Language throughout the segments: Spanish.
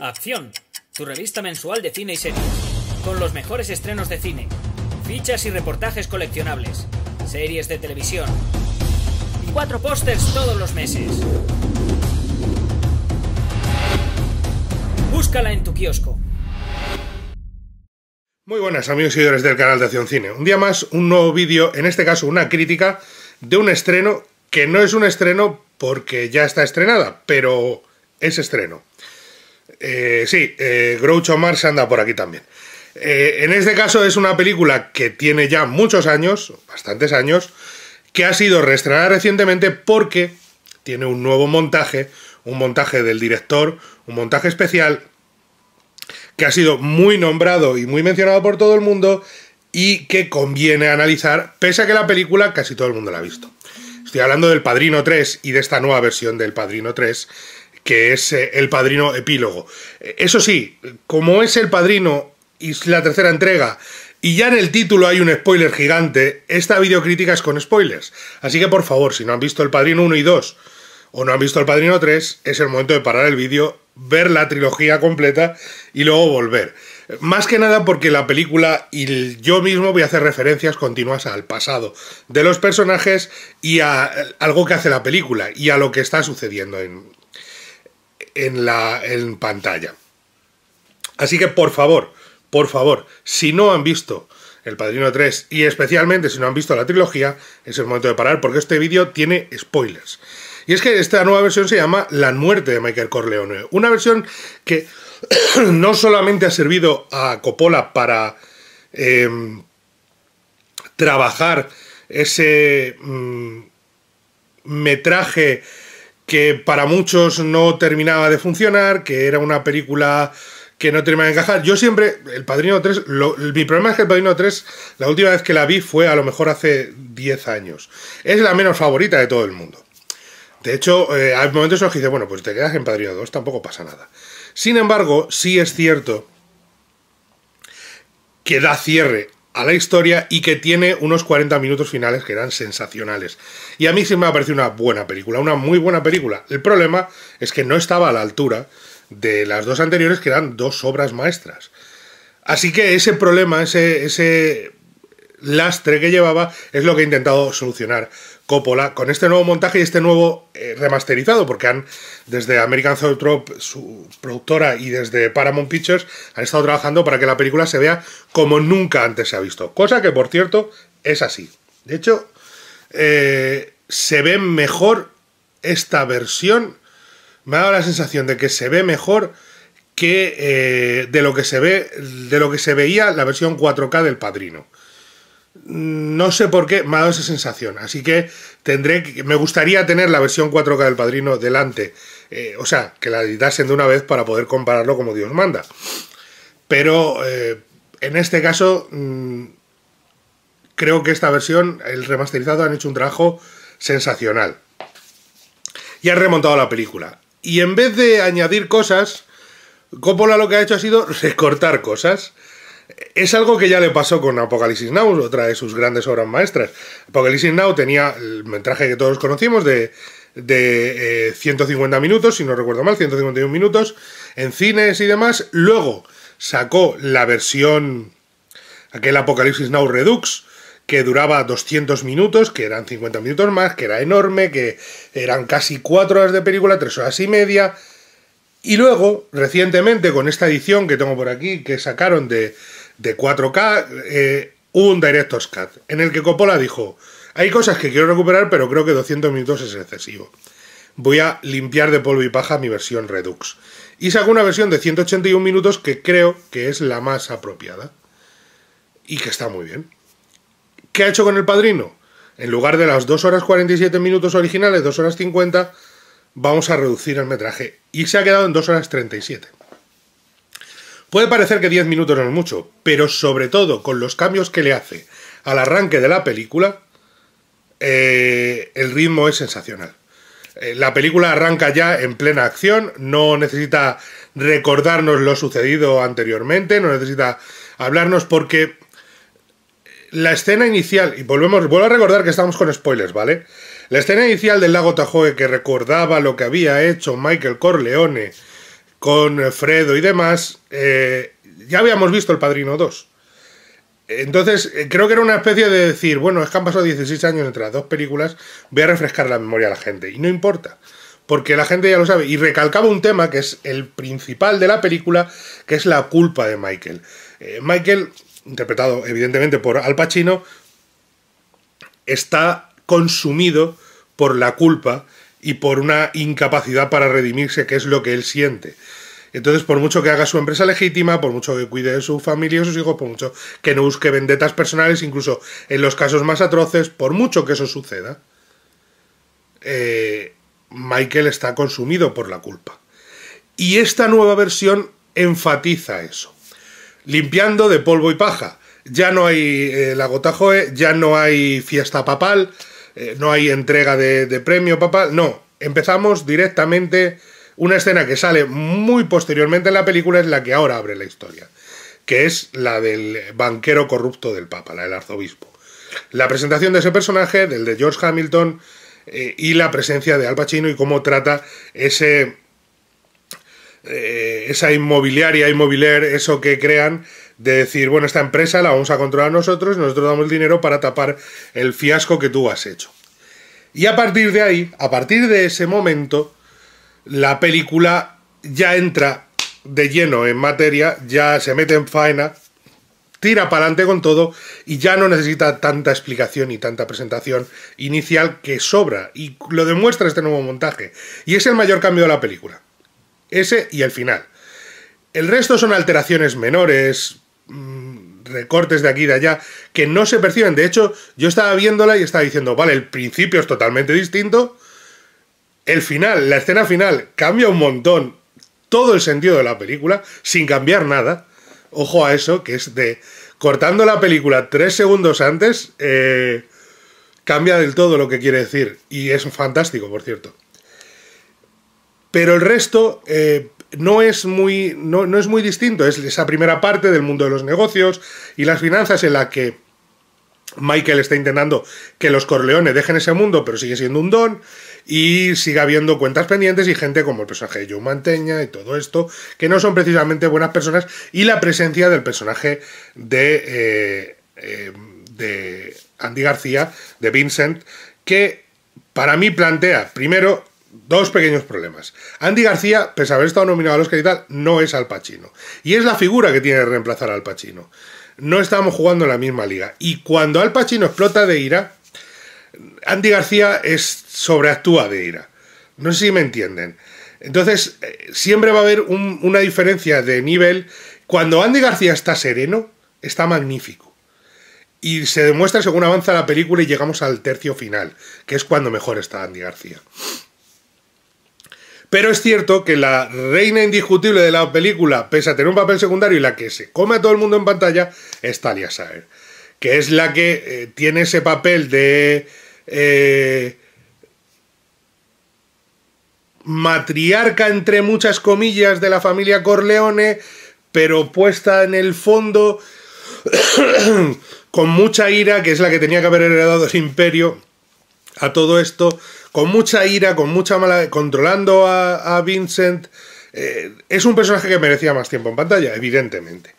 Acción, tu revista mensual de cine y series, con los mejores estrenos de cine, fichas y reportajes coleccionables, series de televisión y cuatro pósters todos los meses. Búscala en tu kiosco. Muy buenas amigos y seguidores del canal de Acción Cine. Un día más, un nuevo vídeo, en este caso una crítica de un estreno que no es un estreno porque ya está estrenada, pero es estreno. Eh, sí, eh, Groucho Marx anda por aquí también. Eh, en este caso es una película que tiene ya muchos años, bastantes años, que ha sido reestrenada recientemente porque tiene un nuevo montaje, un montaje del director, un montaje especial, que ha sido muy nombrado y muy mencionado por todo el mundo y que conviene analizar, pese a que la película casi todo el mundo la ha visto. Estoy hablando del Padrino 3 y de esta nueva versión del Padrino 3, que es eh, El Padrino Epílogo. Eso sí, como es El Padrino y la tercera entrega, y ya en el título hay un spoiler gigante, esta videocrítica es con spoilers. Así que por favor, si no han visto El Padrino 1 y 2 o no han visto El Padrino 3, es el momento de parar el vídeo, ver la trilogía completa y luego volver. Más que nada porque la película y yo mismo voy a hacer referencias continuas al pasado de los personajes y a eh, algo que hace la película y a lo que está sucediendo en, en, la, en pantalla. Así que por favor, por favor, si no han visto El Padrino 3 y especialmente si no han visto la trilogía, es el momento de parar porque este vídeo tiene spoilers. Y es que esta nueva versión se llama La muerte de Michael Corleone, una versión que no solamente ha servido a Coppola para em, trabajar ese mm, metraje que para muchos no terminaba de funcionar, que era una película que no terminaba de encajar. Yo siempre, El Padrino 3, mi problema es que El Padrino 3, la última vez que la vi fue a lo mejor hace 10 años. Es la menos favorita de todo el mundo. De hecho, eh, hay momentos en los que dice, bueno, pues te quedas en Padrino 2, tampoco pasa nada. Sin embargo, sí es cierto que da cierre a la historia y que tiene unos 40 minutos finales que eran sensacionales. Y a mí sí me ha parecido una buena película, una muy buena película. El problema es que no estaba a la altura de las dos anteriores que eran dos obras maestras. Así que ese problema, ese, ese lastre que llevaba es lo que ha intentado solucionar Coppola con este nuevo montaje y este nuevo eh, remasterizado, porque han desde American Zoetrope, su productora, y desde Paramount Pictures han estado trabajando para que la película se vea como nunca antes se ha visto. Cosa que, por cierto, es así. De hecho, eh, se ve mejor esta versión. Me ha dado la sensación de que se ve mejor que eh, de lo que se ve de lo que se veía la versión 4K del Padrino no sé por qué me ha dado esa sensación. Así que tendré que, me gustaría tener la versión 4K del Padrino delante. Eh, o sea, que la editasen de una vez para poder compararlo como Dios manda. Pero eh, en este caso, mm, creo que esta versión, el remasterizado, han hecho un trabajo sensacional. Y han remontado la película. Y en vez de añadir cosas, Coppola lo que ha hecho ha sido recortar cosas. Es algo que ya le pasó con Apocalipsis Now, otra de sus grandes obras maestras. Apocalipsis Now tenía el metraje que todos conocimos de, 150 eh, minutos, si no recuerdo mal, 151 minutos, en cines y demás. Luego sacó la versión, aquel Apocalipsis Now Redux, que duraba 200 minutos, que eran 50 minutos más, que era enorme, que eran casi 4 horas de película, 3 horas y media. Y luego, recientemente, con esta edición que tengo por aquí, que sacaron de de 4K, eh, un Director's Cut en el que Coppola dijo, hay cosas que quiero recuperar, pero creo que 200 minutos es excesivo. Voy a limpiar de polvo y paja mi versión Redux. Y sacó una versión de 181 minutos que creo que es la más apropiada. Y que está muy bien. ¿Qué ha hecho con El Padrino? En lugar de las 2 horas 47 minutos originales, 2 horas 50, vamos a reducir el metraje. Y se ha quedado en 2 horas 37. Puede parecer que 10 minutos no es mucho, pero sobre todo con los cambios que le hace al arranque de la película, eh, el ritmo es sensacional. Eh, la película arranca ya en plena acción, no necesita recordarnos lo sucedido anteriormente, no necesita hablarnos porque la escena inicial, y volvemos, vuelvo a recordar que estamos con spoilers, ¿vale? La escena inicial del lago Tajoe que recordaba lo que había hecho Michael Corleone con Fredo y demás, eh, ya habíamos visto El Padrino 2. Entonces, eh, creo que era una especie de decir, bueno, es que han pasado 16 años entre las dos películas, voy a refrescar la memoria a la gente. Y no importa, porque la gente ya lo sabe. Y recalcaba un tema que es el principal de la película, que es la culpa de Michael. Eh, Michael, interpretado evidentemente por Al Pacino, está consumido por la culpa y por una incapacidad para redimirse, que es lo que él siente. Entonces, por mucho que haga su empresa legítima, por mucho que cuide de su familia y sus hijos, por mucho que no busque vendetas personales, incluso en los casos más atroces, por mucho que eso suceda, eh, Michael está consumido por la culpa. Y esta nueva versión enfatiza eso. Limpiando de polvo y paja. Ya no hay eh, la la joe, ya no hay fiesta papal, eh, no hay entrega de, premio, papá. No, empezamos directamente. Una escena que sale muy posteriormente en la película es la que ahora abre la historia, que es la del banquero corrupto del Papa, la del arzobispo. La presentación de ese personaje, del de George Hamilton, eh, y la presencia de Al Pacino y cómo trata ese, eh, esa inmobiliaria, inmobiliar, eso que crean de decir, bueno, esta empresa la vamos a controlar nosotros, nosotros damos el dinero para tapar el fiasco que tú has hecho. Y a partir de ahí, a partir de ese momento, la película ya entra de lleno en materia, ya se mete en faena, tira para adelante con todo y ya no necesita tanta explicación y tanta presentación inicial que sobra. Y lo demuestra este nuevo montaje. Y es el mayor cambio de la película. Ese y el final. El resto son alteraciones menores, Mm, recortes de aquí y de allá que no se perciben. De hecho, yo estaba viéndola y estaba diciendo, vale, el principio es totalmente distinto. El final, la escena final, cambia un montón todo el sentido de la película, sin cambiar nada. Ojo a eso, que es de cortando la película tres segundos antes, eh, cambia del todo lo que quiere decir. Y es fantástico, por cierto. Pero el resto, eh, no es muy, no, es muy distinto. Es esa primera parte del mundo de los negocios y las finanzas en la que Michael está intentando que los Corleones dejen ese mundo, pero sigue siendo un don. Y sigue habiendo cuentas pendientes y gente como el personaje de Joe Manteña y todo esto, que no son precisamente buenas personas. Y la presencia del personaje de, eh, eh, de Andy García, de Vincent, que para mí plantea, primero, dos pequeños problemas. Andy García, pese a haber estado nominado a los que y tal, no es Al Pacino. Y es la figura que tiene que reemplazar al Pacino. No estamos jugando en la misma liga. Y cuando Al Pacino explota de ira, Andy García es, sobreactúa de ira. No sé si me entienden. Entonces, eh, siempre va a haber una diferencia de nivel. Cuando Andy García está sereno, está magnífico. Y se demuestra según avanza la película y llegamos al tercio final, que es cuando mejor está Andy García. Pero es cierto que la reina indiscutible de la película, pese a tener un papel secundario y la que se come a todo el mundo en pantalla, es Talia Saer, que es la que eh, tiene ese papel de eh, matriarca entre muchas comillas de la familia Corleone, pero puesta en el fondo con mucha ira, que es la que tenía que haber heredado el imperio. A todo esto, con mucha ira, con mucha mala. controlando a, Vincent. Eh, es un personaje que merecía más tiempo en pantalla, evidentemente.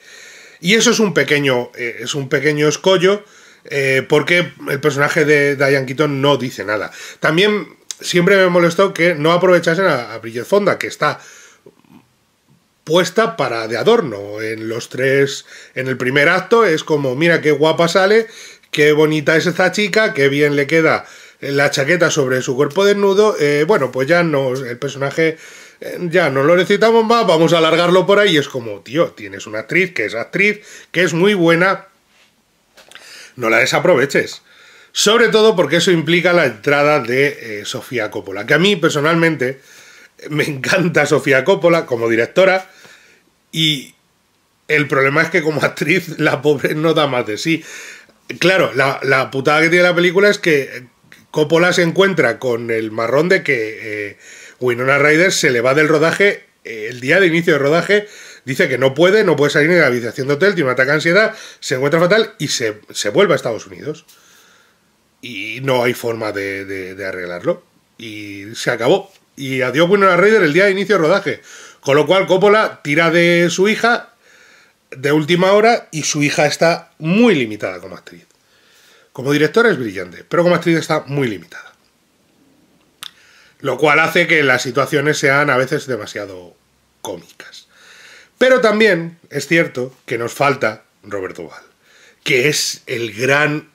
Y eso es un pequeño, eh, es un pequeño escollo, eh, porque el personaje de Diane Keaton no dice nada. También siempre me molestó que no aprovechasen a, a Bridget Fonda, que está puesta para de adorno en los tres en el primer acto es como mira qué guapa sale qué bonita es esta chica qué bien le queda eh, la chaqueta sobre su cuerpo desnudo, eh, bueno, pues ya no el personaje eh, ya no lo necesitamos más, vamos a alargarlo por ahí. es como, tío, tienes una actriz que es actriz, que es muy buena, no la desaproveches. Sobre todo porque eso implica la entrada de Sofía Coppola, que a mí personalmente me encanta Sofía Coppola como directora y el problema es que como actriz la pobre no da más de sí. Claro, la, la putada que tiene la película es que Coppola se encuentra con el marrón de que eh, Winona Ryder se le va del rodaje eh, el día de inicio de rodaje. Dice que no puede, no puede salir en de la habitación de hotel, tiene un ataque de ansiedad, se encuentra fatal y se, vuelve a Estados Unidos. Y no hay forma de, arreglarlo. Y se acabó. Y adiós Winona Ryder el día de inicio de rodaje. Con lo cual Coppola tira de su hija de última hora y su hija está muy limitada como actriz. Como director es brillante, pero como actriz está muy limitada. Lo cual hace que las situaciones sean a veces demasiado cómicas. Pero también es cierto que nos falta Robert Duval, que es el gran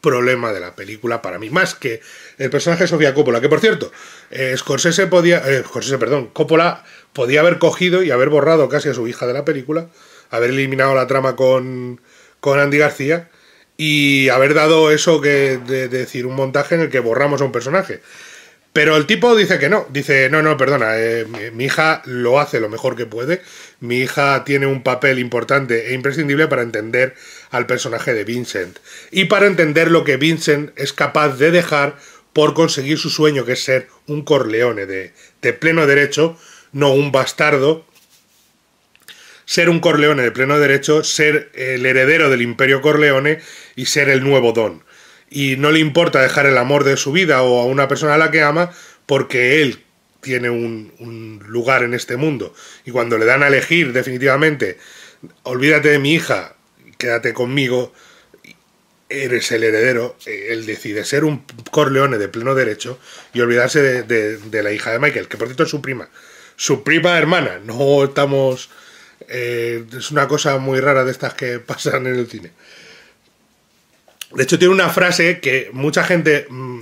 problema de la película para mí, más que el personaje de Sofía Coppola, que por cierto, eh, Scorsese podía, eh, perdón, Coppola podía haber cogido y haber borrado casi a su hija de la película, haber eliminado la trama con, con Andy García y haber dado eso que de, decir un montaje en el que borramos a un personaje. Pero el tipo dice que no, dice, no, no, perdona, eh, mi, hija lo hace lo mejor que puede, mi hija tiene un papel importante e imprescindible para entender al personaje de Vincent y para entender lo que Vincent es capaz de dejar por conseguir su sueño, que es ser un corleone de, de pleno derecho, no un bastardo ser un Corleone de pleno derecho, ser el heredero del imperio Corleone y ser el nuevo don. Y no le importa dejar el amor de su vida o a una persona a la que ama porque él tiene un, lugar en este mundo. Y cuando le dan a elegir definitivamente, olvídate de mi hija, quédate conmigo, eres el heredero, eh, él decide ser un Corleone de pleno derecho y olvidarse de, la hija de Michael, que por cierto es su prima. Su prima hermana, no estamos eh, es una cosa muy rara de estas que pasan en el cine. De hecho, tiene una frase que mucha gente. Mm,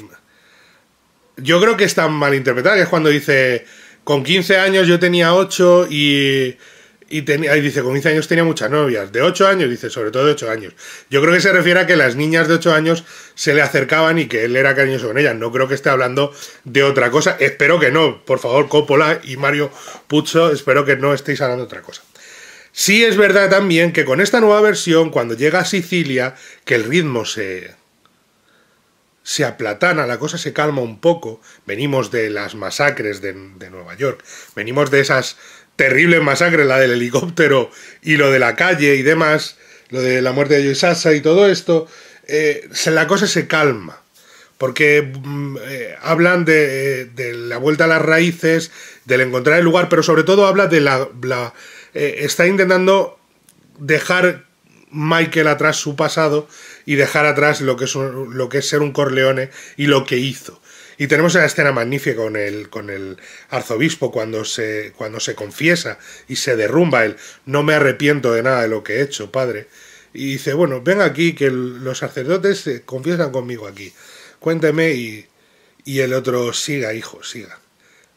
yo creo que está mal interpretada, que es cuando dice. Con 15 años yo tenía 8 y. dice, con 15 años tenía muchas novias. De 8 años, dice, sobre todo de 8 años. Yo creo que se refiere a que las niñas de 8 años se le acercaban y que él era cariñoso con ellas. No creo que esté hablando de otra cosa. Espero que no. Por favor, Coppola y Mario Pucho, espero que no estéis hablando de otra cosa. Sí es verdad también que con esta nueva versión, cuando llega a Sicilia, que el ritmo se, se aplatana, la cosa se calma un poco. Venimos de las masacres de, Nueva York, venimos de esas terribles masacres, la del helicóptero y lo de la calle y demás, lo de la muerte de Yosasa y todo esto, eh, la cosa se calma. Porque mm, eh, hablan eh, de, la vuelta a las raíces, del encontrar el lugar, pero sobre todo habla de la eh, está intentando dejar Michael atrás su pasado y dejar atrás lo que es, lo que es ser un Corleone y lo que hizo. Y tenemos una escena magnífica con el, con el arzobispo cuando se, cuando se confiesa y se derrumba él. No me arrepiento de nada de lo que he hecho, padre. Y dice, bueno, ven aquí, que los sacerdotes confiesan conmigo aquí. Cuénteme y el otro, siga, hijo, siga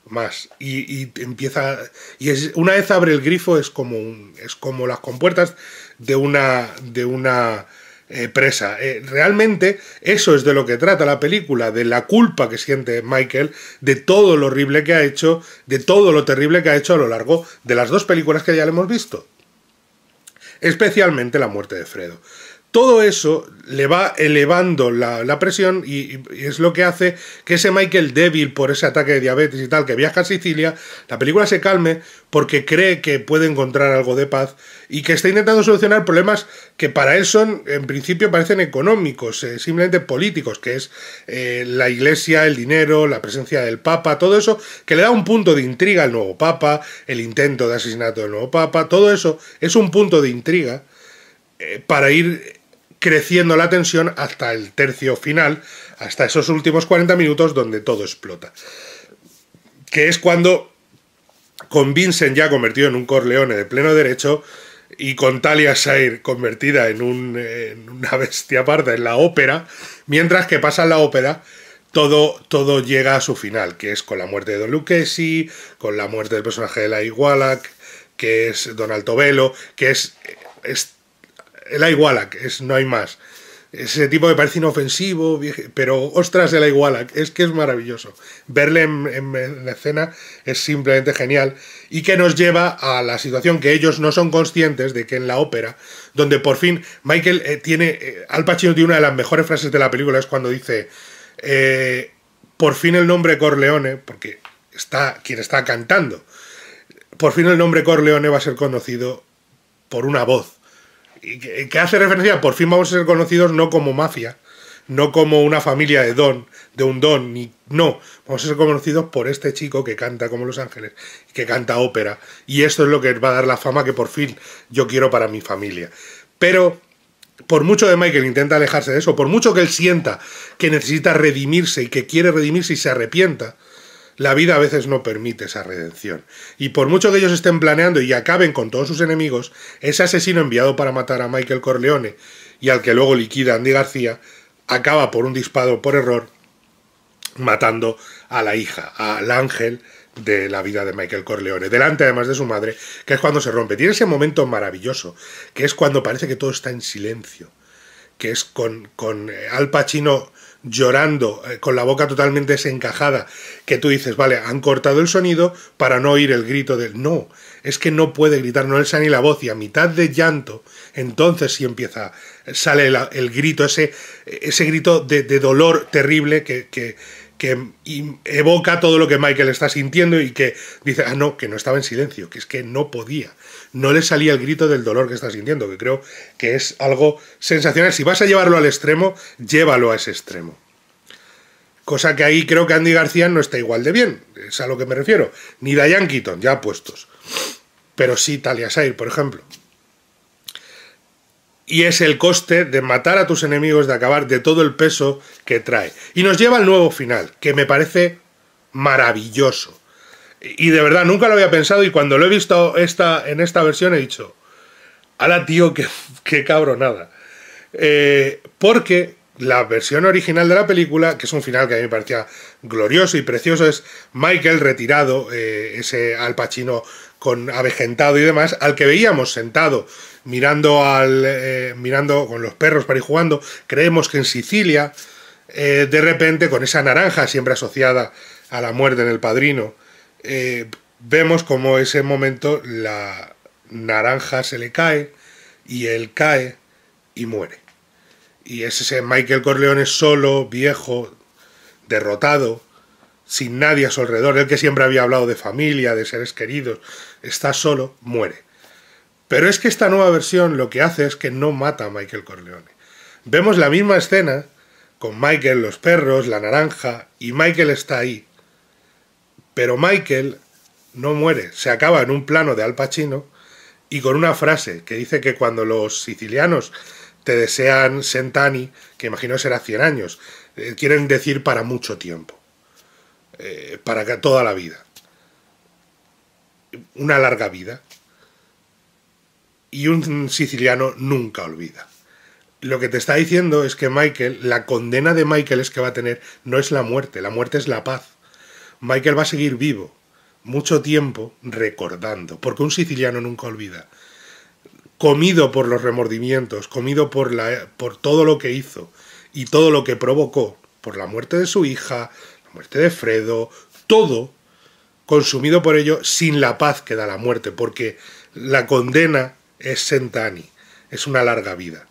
más. Y, empieza. Y es, una vez abre el grifo, es como, es como las compuertas de una. De una eh, presa. Eh, realmente eso es de lo que trata la película, de la culpa que siente Michael, de todo lo horrible que ha hecho, de todo lo terrible que ha hecho a lo largo de las dos películas que ya le hemos visto. Especialmente la muerte de Fredo todo eso le va elevando la, presión y, es lo que hace que ese Michael débil por ese ataque de diabetes y tal que viaja a Sicilia, la película se calme porque cree que puede encontrar algo de paz y que está intentando solucionar problemas que para él son, en principio, parecen económicos, eh, simplemente políticos, que es eh, la iglesia, el dinero, la presencia del Papa, todo eso, que le da un punto de intriga al nuevo Papa, el intento de asesinato del nuevo Papa, todo eso es un punto de intriga eh, para ir creciendo la tensión hasta el tercio final, hasta esos últimos 40 minutos donde todo explota. Que es cuando, con Vincent ya convertido en un Corleone de pleno derecho, y con Talia Shire convertida en, una bestia aparte en la ópera, mientras que pasa en la ópera, todo, todo llega a su final, que es con la muerte de Don Lucchesi, con la muerte del personaje de la Igualac, que es Don Altobello, que es, es el que es, no hay más. Ese tipo me parece inofensivo, pero ostras, el iguala, es que es maravilloso. Verle en, la escena es simplemente genial y que nos lleva a la situación que ellos no son conscientes de que en la ópera, donde por fin Michael eh, tiene, eh, Al Pacino tiene una de las mejores frases de la película, es cuando dice, eh, por fin el nombre Corleone, porque está quien está cantando, por fin el nombre Corleone va a ser conocido por una voz que, hace referencia, por fin vamos a ser conocidos no como mafia, no como una familia de don, de un don, ni no, vamos a ser conocidos por este chico que canta como Los Ángeles, que canta ópera, y esto es lo que va a dar la fama que por fin yo quiero para mi familia. Pero por mucho de Michael intenta alejarse de eso, por mucho que él sienta que necesita redimirse y que quiere redimirse y se arrepienta, la vida a veces no permite esa redención. Y por mucho que ellos estén planeando y acaben con todos sus enemigos, ese asesino enviado para matar a Michael Corleone y al que luego liquida Andy García, acaba por un disparo por error matando a la hija, al ángel de la vida de Michael Corleone, delante además de su madre, que es cuando se rompe. Tiene ese momento maravilloso, que es cuando parece que todo está en silencio que es con, eh, Al Pacino llorando, eh, con la boca totalmente desencajada, que tú dices, vale, han cortado el sonido para no oír el grito del no, es que no puede gritar, no le sale ni la voz, y a mitad de llanto, entonces sí empieza, eh, sale el, grito, ese, ese grito de, dolor terrible que, que, que, evoca todo lo que Michael está sintiendo y que dice, ah, no, que no estaba en silencio, que es que no podía no le salía el grito del dolor que está sintiendo, que creo que es algo sensacional. Si vas a llevarlo al extremo, llévalo a ese extremo. Cosa que ahí creo que Andy García no está igual de bien, es a lo que me refiero. Ni Diane Keaton, ya puestos. Pero sí Talia Sair, por ejemplo. Y es el coste de matar a tus enemigos, de acabar de todo el peso que trae. Y nos lleva al nuevo final, que me parece maravilloso. Y de verdad, nunca lo había pensado y cuando lo he visto esta, en esta versión he dicho, ala tío, qué, qué cabronada. Eh, porque la versión original de la película, que es un final que a mí me parecía glorioso y precioso, es Michael retirado, eh, ese Al con avejentado y demás, al que veíamos sentado mirando al eh, mirando con los perros para ir jugando, creemos que en Sicilia, de repente con esa naranja siempre asociada a la muerte en el padrino, eh, vemos como ese momento la naranja se le cae y él cae y muere. Y es ese Michael Corleone solo, viejo, derrotado, sin nadie a su alrededor, el que siempre había hablado de familia, de seres queridos, está solo, muere. Pero es que esta nueva versión lo que hace es que no mata a Michael Corleone. Vemos la misma escena con Michael, los perros, la naranja, y Michael está ahí, pero Michael no muere, se acaba en un plano de Al Pacino y con una frase que dice que cuando los sicilianos te desean Sentani, que imagino será 100 años, eh, quieren decir para mucho tiempo, eh, para toda la vida, una larga vida. Y un siciliano nunca olvida. Lo que te está diciendo es que Michael, la condena de Michael es que va a tener, no es la muerte, la muerte es la paz Michael va a seguir vivo mucho tiempo recordando, porque un siciliano nunca olvida, comido por los remordimientos, comido por, la, por todo lo que hizo y todo lo que provocó, por la muerte de su hija, la muerte de Fredo, todo consumido por ello sin la paz que da la muerte, porque la condena es Sentani, es una larga vida.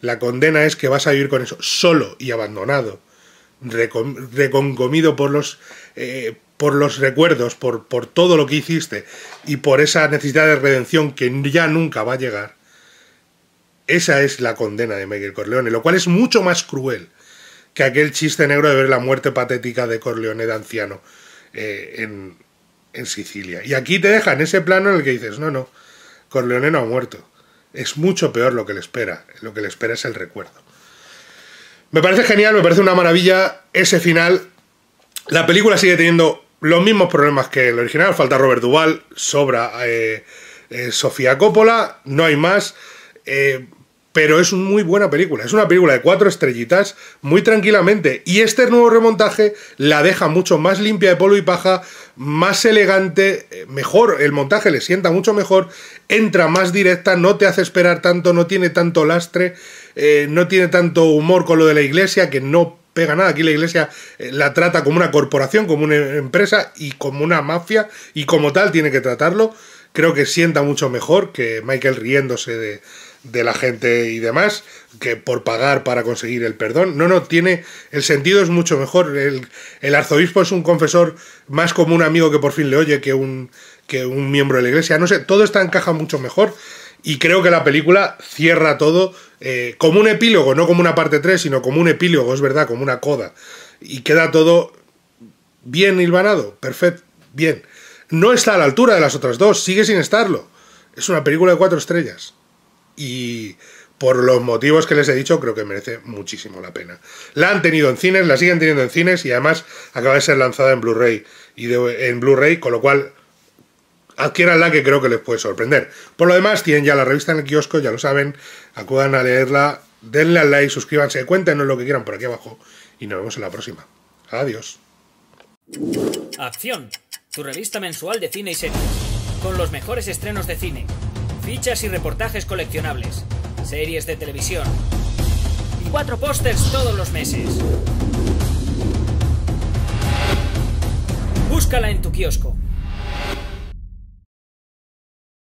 La condena es que vas a vivir con eso solo y abandonado reconcomido por los, eh, por los recuerdos, por, por todo lo que hiciste y por esa necesidad de redención que ya nunca va a llegar, esa es la condena de Miguel Corleone, lo cual es mucho más cruel que aquel chiste negro de ver la muerte patética de Corleone de anciano eh, en, en Sicilia. Y aquí te dejan ese plano en el que dices, no, no, Corleone no ha muerto. Es mucho peor lo que le espera. Lo que le espera es el recuerdo. Me parece genial, me parece una maravilla ese final. La película sigue teniendo los mismos problemas que el original. Falta Robert Duval, sobra eh, eh, Sofía Coppola, no hay más. Eh, pero es una muy buena película. Es una película de cuatro estrellitas muy tranquilamente. Y este nuevo remontaje la deja mucho más limpia de polvo y paja, más elegante, eh, mejor. El montaje le sienta mucho mejor, entra más directa, no te hace esperar tanto, no tiene tanto lastre, eh, no tiene tanto humor con lo de la iglesia, que no pega nada. Aquí la iglesia eh, la trata como una corporación, como una empresa y como una mafia, y como tal tiene que tratarlo. Creo que sienta mucho mejor que Michael riéndose de de la gente y demás, que por pagar para conseguir el perdón. No, no, tiene. El sentido es mucho mejor. El, arzobispo es un confesor más como un amigo que por fin le oye que un, un miembro de la iglesia. No sé, todo está encaja mucho mejor. Y creo que la película cierra todo eh, como un epílogo, no como una parte 3, sino como un epílogo, es verdad, como una coda. Y queda todo bien hilvanado, perfecto, bien. No está a la altura de las otras dos, sigue sin estarlo. Es una película de cuatro estrellas y por los motivos que les he dicho, creo que merece muchísimo la pena. La han tenido en cines, la siguen teniendo en cines y además acaba de ser lanzada en Blu-ray y en Blu-ray, con lo cual la que creo que les puede sorprender. Por lo demás, tienen ya la revista en el kiosco, ya lo saben, acudan a leerla, denle al like, suscríbanse, cuéntenos lo que quieran por aquí abajo y nos vemos en la próxima. Adiós. Acción, tu revista mensual de cine y series, con los mejores estrenos de cine fichas y reportajes coleccionables, series de televisión y cuatro pósters todos los meses. Búscala en tu kiosco.